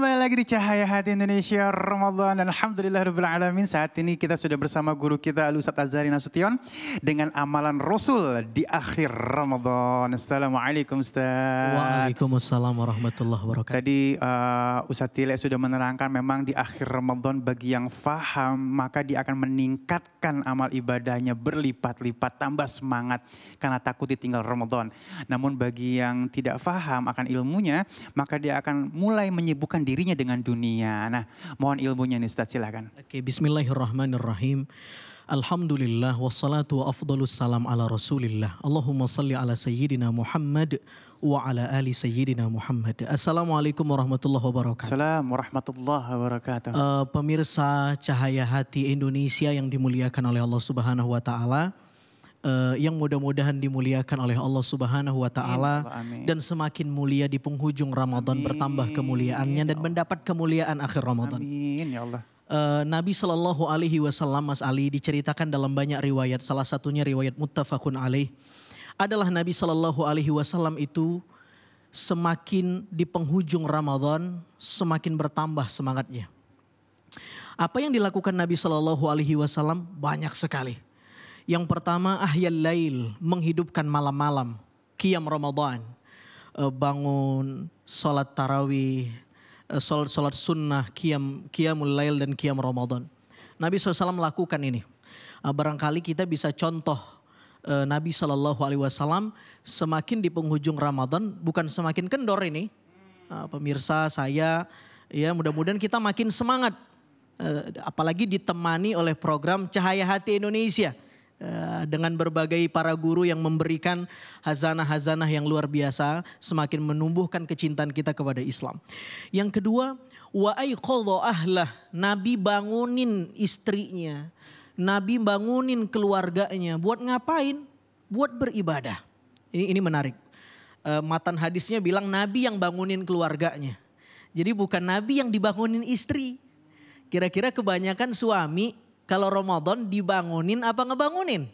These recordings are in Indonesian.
Kembali lagi di Cahaya Hati Indonesia Ramadan dan Alhamdulillah Rabbil Alamin. Saat ini kita sudah bersama guru kita Ustaz Azhari Nasution dengan amalan Rasul di akhir Ramadan. Assalamualaikum Ustaz. Waalaikumsalam warahmatullahi wabarakatuh. Tadi uh, Ustaz Tile sudah menerangkan memang di akhir Ramadan bagi yang faham maka dia akan meningkatkan amal ibadahnya berlipat-lipat tambah semangat karena takut ditinggal Ramadan. Namun bagi yang tidak faham akan ilmunya maka dia akan mulai menyibukkan dirinya dengan dunia. Nah, mohon ilmunya nih Ustaz, silakan. Oke, bismillahirrahmanirrahim. Alhamdulillah wassalatu wa afdalus salam ala rasulillah. Allahumma shalli ala sayyidina Muhammad wa ala ali sayyidina Muhammad. Assalamualaikum warahmatullahi wabarakatuh. Assalamualaikum warahmatullahi wabarakatuh. Uh, pemirsa Cahaya Hati Indonesia yang dimuliakan oleh Allah Subhanahu wa taala uh, yang mudah-mudahan dimuliakan oleh Allah Subhanahu wa taala dan semakin mulia di penghujung Ramadan Amin. bertambah kemuliaannya dan ya mendapat kemuliaan akhir Ramadan. Amin ya Allah. Eh, Nabi Shallallahu Alaihi Wasallam Mas Ali diceritakan dalam banyak riwayat salah satunya riwayat muttafaqun alaih adalah Nabi Shallallahu Alaihi Wasallam itu semakin di penghujung Ramadan semakin bertambah semangatnya. Apa yang dilakukan Nabi Shallallahu Alaihi Wasallam banyak sekali yang pertama ahyal lail, menghidupkan malam-malam, kiam Ramadan. Eh, bangun salat tarawih, eh, salat-salat sunnah, kiam kiamul lail dan kiam Ramadan. Nabi SAW melakukan ini. Eh, barangkali kita bisa contoh Nabi Shallallahu Alaihi Wasallam semakin di penghujung Ramadan bukan semakin kendor ini pemirsa saya ya mudah-mudahan kita makin semangat apalagi ditemani oleh program Cahaya Hati Indonesia Eh, dengan berbagai para guru yang memberikan hazanah-hazanah yang luar biasa semakin menumbuhkan kecintaan kita kepada Islam. Yang kedua, wa ahlah, Nabi bangunin istrinya, Nabi bangunin keluarganya, buat ngapain? Buat beribadah. Ini ini menarik. Eh, matan hadisnya bilang Nabi yang bangunin keluarganya. Jadi bukan Nabi yang dibangunin istri. Kira-kira kebanyakan suami kalau Ramadan dibangunin apa ngebangunin?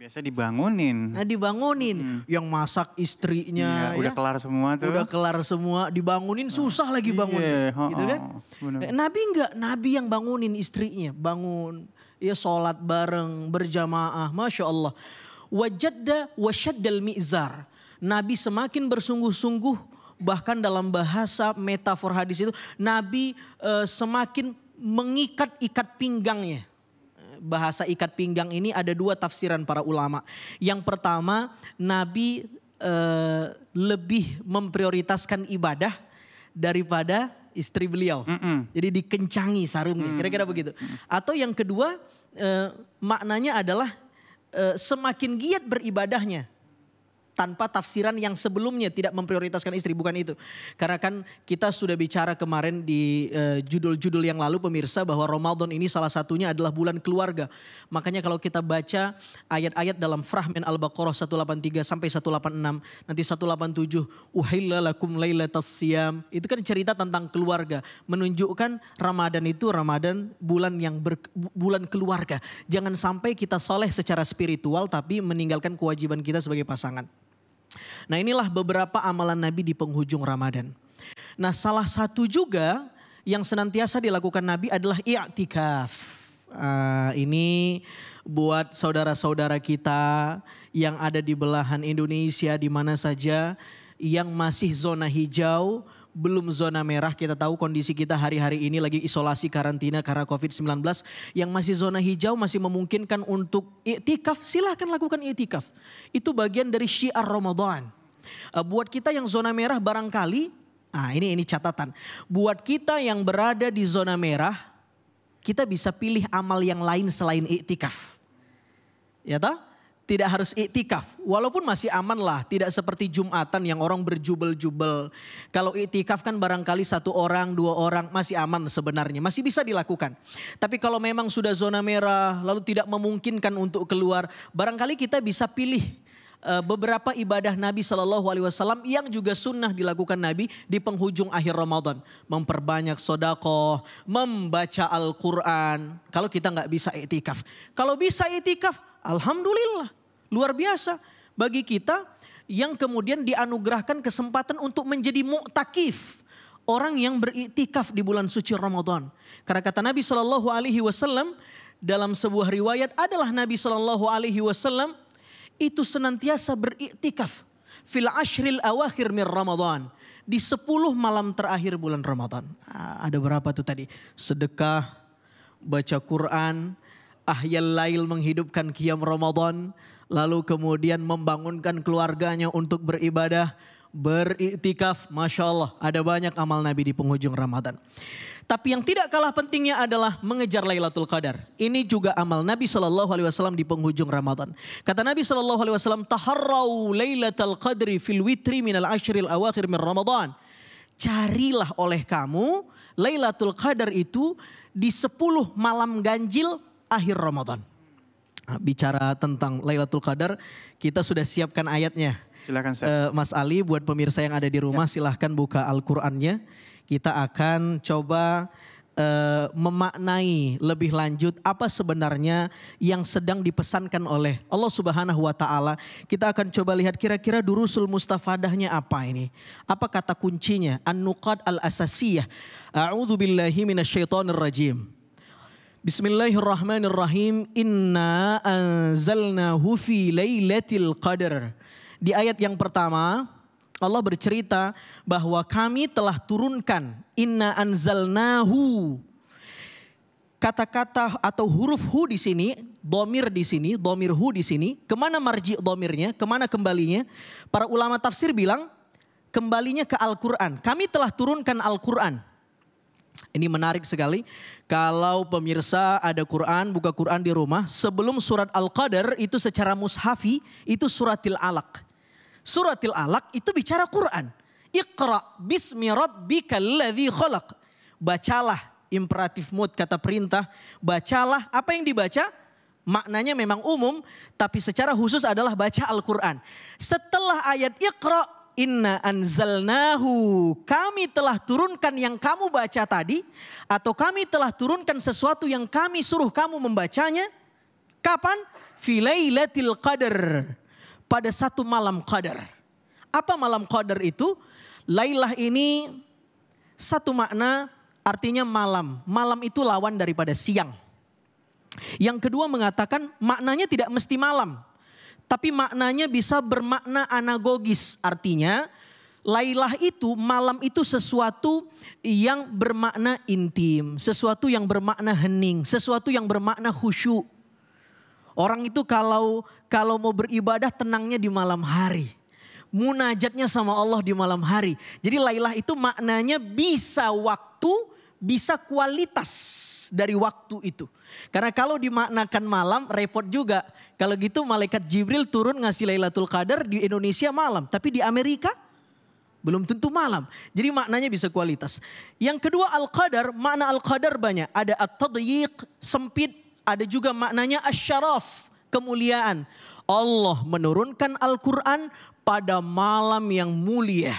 Biasa dibangunin. Nah, dibangunin. Hmm. Yang masak istrinya. Iya, ya. Udah kelar semua tuh. Udah kelar semua. Dibangunin nah, susah lagi bangunin, Iya, oh, gitu kan? Bener. Eh, Nabi enggak. Nabi yang bangunin istrinya. Bangun. Ya sholat bareng. Berjamaah. Masya Allah. Wajadda wasyaddal mi'zar. Nabi semakin bersungguh-sungguh. Bahkan dalam bahasa metafor hadis itu. Nabi eh, semakin mengikat ikat pinggangnya bahasa ikat pinggang ini ada dua tafsiran para ulama. Yang pertama, Nabi e, lebih memprioritaskan ibadah daripada istri beliau. Mm -mm. Jadi dikencangi sarungnya, kira-kira mm begitu. Atau yang kedua, e, maknanya adalah e, semakin giat beribadahnya, tanpa tafsiran yang sebelumnya tidak memprioritaskan istri, bukan itu. Karena kan kita sudah bicara kemarin di eh, judul-judul uh, yang lalu pemirsa bahwa Ramadan ini salah satunya adalah bulan keluarga. Makanya kalau kita baca ayat-ayat dalam Frahman Al-Baqarah 183 sampai 186, nanti 187 uhilla lakum lailatas siam. Itu kan cerita tentang keluarga, menunjukkan Ramadan itu Ramadan bulan yang ber, bulan keluarga. Jangan sampai kita soleh secara spiritual tapi meninggalkan kewajiban kita sebagai pasangan. Nah inilah beberapa amalan Nabi di penghujung Ramadan. Nah salah satu juga yang senantiasa dilakukan Nabi adalah i'tikaf. Uh, ini buat saudara-saudara kita yang ada di belahan Indonesia di mana saja yang masih zona hijau, belum zona merah. Kita tahu kondisi kita hari-hari ini lagi isolasi karantina karena COVID-19. Yang masih zona hijau masih memungkinkan untuk i'tikaf silahkan lakukan i'tikaf Itu bagian dari syiar Ramadan. Eh, buat kita yang zona merah barangkali, ah ini ini catatan. Buat kita yang berada di zona merah, kita bisa pilih amal yang lain selain iktikaf. Ya tak? tidak harus iktikaf. Walaupun masih aman lah, tidak seperti Jumatan yang orang berjubel-jubel. Kalau iktikaf kan barangkali satu orang, dua orang masih aman sebenarnya, masih bisa dilakukan. Tapi kalau memang sudah zona merah lalu tidak memungkinkan untuk keluar, barangkali kita bisa pilih Eh, beberapa ibadah Nabi Shallallahu Alaihi Wasallam yang juga sunnah dilakukan Nabi di penghujung akhir Ramadan, memperbanyak sodako, membaca Al-Quran. Kalau kita nggak bisa itikaf, kalau bisa itikaf, alhamdulillah, luar biasa bagi kita yang kemudian dianugerahkan kesempatan untuk menjadi muktakif orang yang beriktikaf di bulan suci Ramadan. Karena kata Nabi Shallallahu Alaihi Wasallam dalam sebuah riwayat adalah Nabi Shallallahu Alaihi Wasallam itu senantiasa beriktikaf fil ashril awakhir min Ramadan. Di 10 malam terakhir bulan Ramadan. Ah, ada berapa tuh tadi? Sedekah, baca Quran, ahyal lail menghidupkan kiam Ramadan, lalu kemudian membangunkan keluarganya untuk beribadah, beriktikaf, Masya Allah ada banyak amal Nabi di penghujung Ramadan. Tapi yang tidak kalah pentingnya adalah mengejar Lailatul Qadar. Ini juga amal Nabi Shallallahu Alaihi Wasallam di penghujung Ramadan. Kata Nabi Shallallahu Alaihi Wasallam, taharrau Lailatul Qadri fil witri min al ashril awakhir min Ramadan. Carilah oleh kamu Lailatul Qadar itu di sepuluh malam ganjil akhir Ramadan. Nah, bicara tentang Lailatul Qadar, kita sudah siapkan ayatnya Silakan uh, Mas Ali buat pemirsa yang ada di rumah ya. silahkan buka Al-Qur'annya. Kita akan coba uh, memaknai lebih lanjut apa sebenarnya yang sedang dipesankan oleh Allah Subhanahu wa taala. Kita akan coba lihat kira-kira durusul mustafadahnya apa ini. Apa kata kuncinya? An-nuqad al-asasiyah. A'udzu billahi minasyaitonir rajim. Bismillahirrahmanirrahim. Inna anzalnahu fi lailatul qadar. Di ayat yang pertama, Allah bercerita bahwa kami telah turunkan inna anzalnahu. Kata-kata atau huruf hu di sini, domir di sini, domir hu di sini. Kemana marji domirnya, kemana kembalinya? Para ulama tafsir bilang kembalinya ke Al-Quran. Kami telah turunkan Al-Quran. Ini menarik sekali. Kalau pemirsa ada Quran, buka Quran di rumah. Sebelum surat Al-Qadar itu secara mushafi, itu suratil alaq suratil alaq itu bicara Quran. Iqra bismi rabbikal ladzi khalaq. Bacalah imperatif mood kata perintah. Bacalah apa yang dibaca? Maknanya memang umum tapi secara khusus adalah baca Al-Qur'an. Setelah ayat Iqra inna anzalnahu kami telah turunkan yang kamu baca tadi atau kami telah turunkan sesuatu yang kami suruh kamu membacanya kapan filailatil qadar pada satu malam qadar. Apa malam qadar itu? Lailah ini satu makna artinya malam. Malam itu lawan daripada siang. Yang kedua mengatakan maknanya tidak mesti malam. Tapi maknanya bisa bermakna anagogis. Artinya Lailah itu malam itu sesuatu yang bermakna intim, sesuatu yang bermakna hening, sesuatu yang bermakna khusyuk. Orang itu kalau kalau mau beribadah tenangnya di malam hari. Munajatnya sama Allah di malam hari. Jadi lailah itu maknanya bisa waktu, bisa kualitas dari waktu itu. Karena kalau dimaknakan malam repot juga. Kalau gitu malaikat Jibril turun ngasih Lailatul Qadar di Indonesia malam. Tapi di Amerika belum tentu malam. Jadi maknanya bisa kualitas. Yang kedua Al-Qadar, makna Al-Qadar banyak. Ada At-Tadyiq, sempit, ada juga maknanya asyaraf, kemuliaan. Allah menurunkan Al-Quran pada malam yang mulia.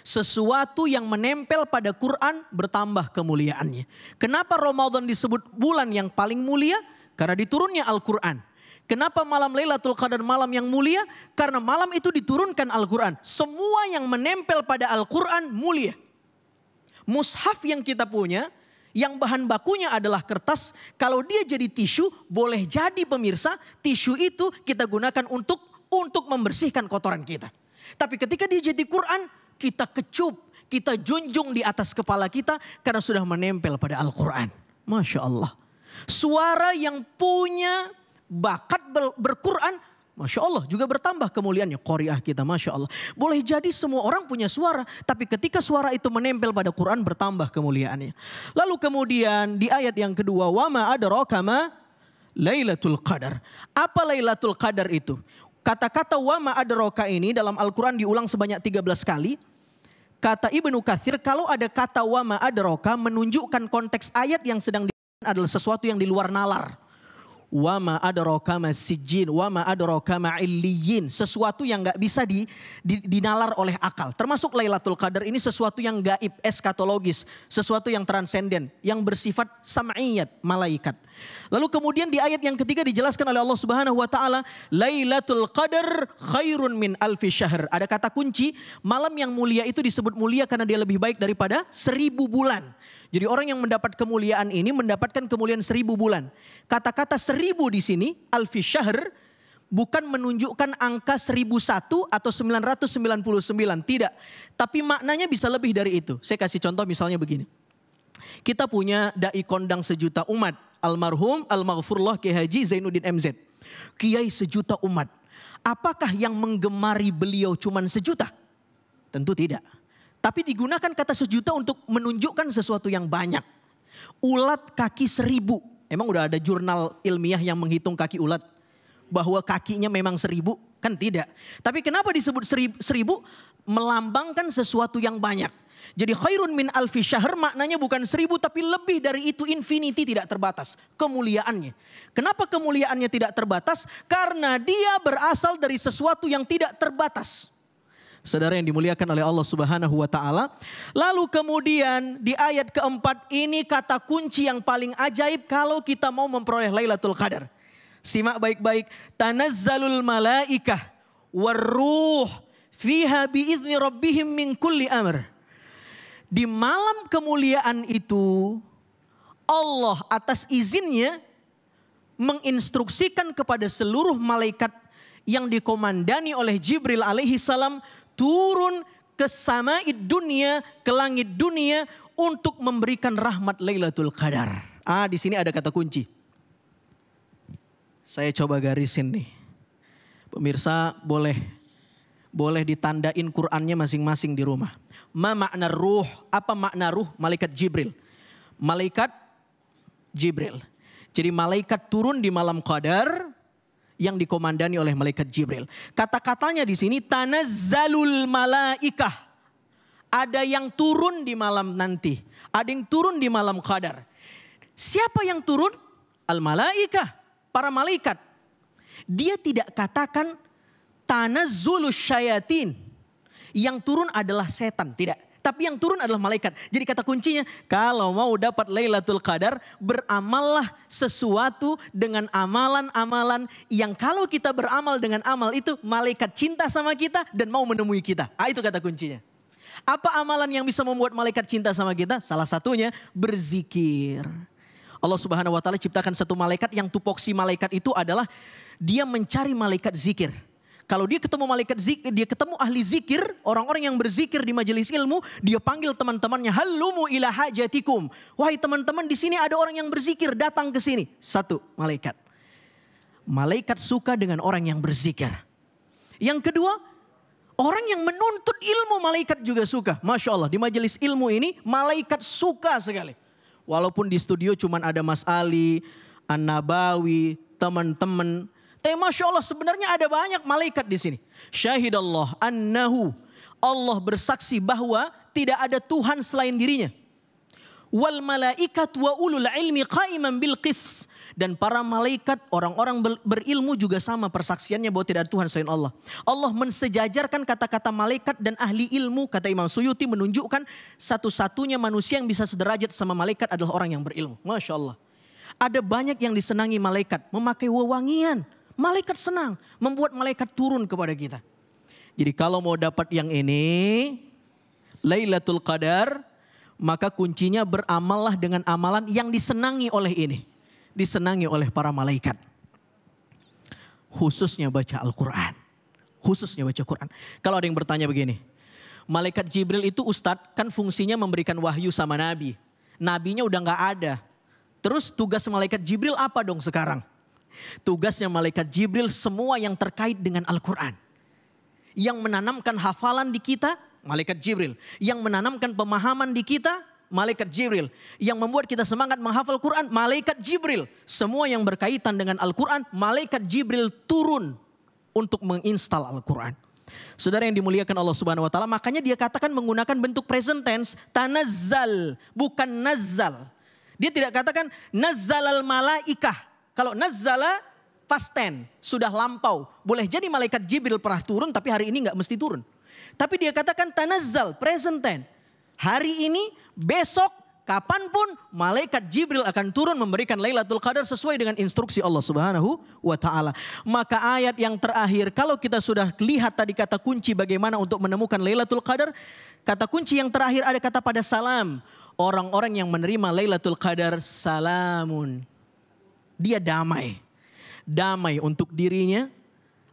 Sesuatu yang menempel pada Quran bertambah kemuliaannya. Kenapa Ramadan disebut bulan yang paling mulia? Karena diturunnya Al-Quran. Kenapa malam Lailatul Qadar malam yang mulia? Karena malam itu diturunkan Al-Quran. Semua yang menempel pada Al-Quran mulia. Mushaf yang kita punya, yang bahan bakunya adalah kertas, kalau dia jadi tisu, boleh jadi pemirsa, tisu itu kita gunakan untuk untuk membersihkan kotoran kita. Tapi ketika dia jadi Quran, kita kecup, kita junjung di atas kepala kita karena sudah menempel pada Al-Quran. Masya Allah. Suara yang punya bakat berquran Masya Allah juga bertambah kemuliaannya koriyah kita Masya Allah. Boleh jadi semua orang punya suara. Tapi ketika suara itu menempel pada Quran bertambah kemuliaannya. Lalu kemudian di ayat yang kedua. Wama adarokama Lailatul Qadar. Apa Lailatul Qadar itu? Kata-kata wama adarokah ini dalam Al-Quran diulang sebanyak 13 kali kata Ibnu Kathir kalau ada kata wama adroka menunjukkan konteks ayat yang sedang di adalah sesuatu yang di luar nalar wama adraka sijin, wama adraka illiyin Sesuatu yang nggak bisa di, di, dinalar oleh akal. Termasuk Lailatul Qadar ini sesuatu yang gaib, eskatologis. Sesuatu yang transenden, yang bersifat sam'iyat, malaikat. Lalu kemudian di ayat yang ketiga dijelaskan oleh Allah Subhanahu wa taala, Lailatul Qadar khairun min alfi syahr. Ada kata kunci, malam yang mulia itu disebut mulia karena dia lebih baik daripada seribu bulan. Jadi orang yang mendapat kemuliaan ini mendapatkan kemuliaan seribu bulan. Kata-kata seribu di sini, alfi syahr, bukan menunjukkan angka 1001 atau 999, tidak. Tapi maknanya bisa lebih dari itu. Saya kasih contoh misalnya begini. Kita punya dai kondang sejuta umat, almarhum Al-Maghfurullah Kiai Haji Zainuddin MZ. Kiai sejuta umat. Apakah yang menggemari beliau cuman sejuta? Tentu tidak. Tapi digunakan kata sejuta untuk menunjukkan sesuatu yang banyak. Ulat kaki seribu. Emang udah ada jurnal ilmiah yang menghitung kaki ulat? Bahwa kakinya memang seribu? Kan tidak. Tapi kenapa disebut seribu? seribu? Melambangkan sesuatu yang banyak. Jadi khairun min alfi syahr maknanya bukan seribu tapi lebih dari itu infinity tidak terbatas. Kemuliaannya. Kenapa kemuliaannya tidak terbatas? Karena dia berasal dari sesuatu yang tidak terbatas. Saudara yang dimuliakan oleh Allah Subhanahu wa taala. Lalu kemudian di ayat keempat ini kata kunci yang paling ajaib kalau kita mau memperoleh Lailatul Qadar. Simak baik-baik. Tanazzalul malaikah waruh fiha biizni rabbihim min kulli amr. Di malam kemuliaan itu Allah atas izinnya menginstruksikan kepada seluruh malaikat yang dikomandani oleh Jibril alaihi salam turun ke sama'id dunia, ke langit dunia untuk memberikan rahmat Lailatul Qadar. Ah, di sini ada kata kunci. Saya coba garisin nih. Pemirsa boleh boleh ditandain Qur'annya masing-masing di rumah. Ma makna ruh, apa makna ruh? Malaikat Jibril. Malaikat Jibril. Jadi malaikat turun di malam Qadar yang dikomandani oleh malaikat Jibril. Kata-katanya di sini tanazzalul malaikah. Ada yang turun di malam nanti, ada yang turun di malam qadar. Siapa yang turun? Al malaikah, para malaikat. Dia tidak katakan tanazzulus syayatin. Yang turun adalah setan, tidak tapi yang turun adalah malaikat. Jadi kata kuncinya, kalau mau dapat Lailatul Qadar, beramallah sesuatu dengan amalan-amalan yang kalau kita beramal dengan amal itu malaikat cinta sama kita dan mau menemui kita. Ah, itu kata kuncinya. Apa amalan yang bisa membuat malaikat cinta sama kita? Salah satunya berzikir. Allah Subhanahu wa taala ciptakan satu malaikat yang tupoksi malaikat itu adalah dia mencari malaikat zikir. Kalau dia ketemu malaikat zikir, dia ketemu ahli zikir, orang-orang yang berzikir di majelis ilmu, dia panggil teman-temannya, halumu ila hajatikum. Wahai teman-teman, di sini ada orang yang berzikir, datang ke sini. Satu, malaikat. Malaikat suka dengan orang yang berzikir. Yang kedua, orang yang menuntut ilmu malaikat juga suka. Masya Allah, di majelis ilmu ini malaikat suka sekali. Walaupun di studio cuma ada Mas Ali, An-Nabawi, teman-teman tapi Masya Allah sebenarnya ada banyak malaikat di sini. Allah annahu. Allah bersaksi bahwa tidak ada Tuhan selain dirinya. Wal malaikat wa ulul ilmi qaiman bil qis. Dan para malaikat, orang-orang berilmu juga sama persaksiannya bahwa tidak ada Tuhan selain Allah. Allah mensejajarkan kata-kata malaikat dan ahli ilmu, kata Imam Suyuti menunjukkan satu-satunya manusia yang bisa sederajat sama malaikat adalah orang yang berilmu. Masya Allah. Ada banyak yang disenangi malaikat, memakai wewangian Malaikat senang membuat malaikat turun kepada kita. Jadi kalau mau dapat yang ini, Lailatul Qadar, maka kuncinya beramallah dengan amalan yang disenangi oleh ini. Disenangi oleh para malaikat. Khususnya baca Al-Quran. Khususnya baca Quran. Kalau ada yang bertanya begini, Malaikat Jibril itu Ustadz kan fungsinya memberikan wahyu sama Nabi. Nabinya udah gak ada. Terus tugas malaikat Jibril apa dong sekarang? Tugasnya malaikat Jibril semua yang terkait dengan Al-Quran. Yang menanamkan hafalan di kita, malaikat Jibril. Yang menanamkan pemahaman di kita, malaikat Jibril. Yang membuat kita semangat menghafal Quran, malaikat Jibril. Semua yang berkaitan dengan Al-Quran, malaikat Jibril turun untuk menginstal Al-Quran. Saudara yang dimuliakan Allah Subhanahu wa taala, makanya dia katakan menggunakan bentuk present tense tanazzal, bukan nazal. Dia tidak katakan nazzalal malaikah kalau nazala past ten sudah lampau. Boleh jadi malaikat Jibril pernah turun tapi hari ini nggak mesti turun. Tapi dia katakan tanazzal, present ten Hari ini, besok, kapanpun malaikat Jibril akan turun memberikan Lailatul Qadar sesuai dengan instruksi Allah Subhanahu wa taala. Maka ayat yang terakhir kalau kita sudah lihat tadi kata kunci bagaimana untuk menemukan Lailatul Qadar, kata kunci yang terakhir ada kata pada salam. Orang-orang yang menerima Lailatul Qadar salamun dia damai. Damai untuk dirinya.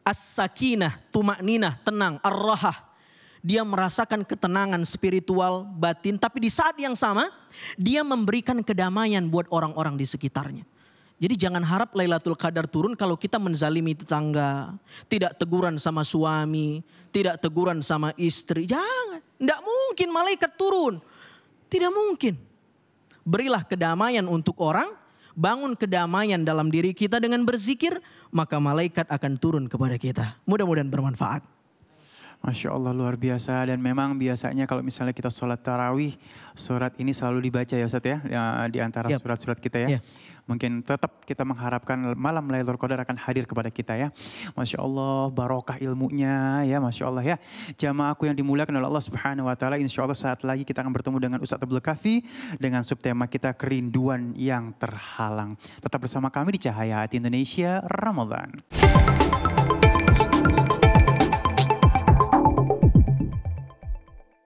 As-sakinah, tumak tenang, ar-rahah. Dia merasakan ketenangan spiritual, batin. Tapi di saat yang sama, dia memberikan kedamaian buat orang-orang di sekitarnya. Jadi jangan harap Lailatul Qadar turun kalau kita menzalimi tetangga, tidak teguran sama suami, tidak teguran sama istri. Jangan, tidak mungkin malaikat turun. Tidak mungkin. Berilah kedamaian untuk orang bangun kedamaian dalam diri kita dengan berzikir, maka malaikat akan turun kepada kita. Mudah-mudahan bermanfaat. Masya Allah luar biasa dan memang biasanya kalau misalnya kita sholat tarawih surat ini selalu dibaca ya Ustaz ya? ya di antara surat-surat kita ya. Yeah. Mungkin tetap kita mengharapkan malam Lailatul Qadar akan hadir kepada kita ya. Masya Allah barokah ilmunya ya Masya Allah ya. Jamaah aku yang dimuliakan oleh Allah Subhanahu Wa Taala Insya Allah saat lagi kita akan bertemu dengan Ustaz Abdul Kafi dengan subtema kita kerinduan yang terhalang. Tetap bersama kami di Cahaya Hati Indonesia Ramadan.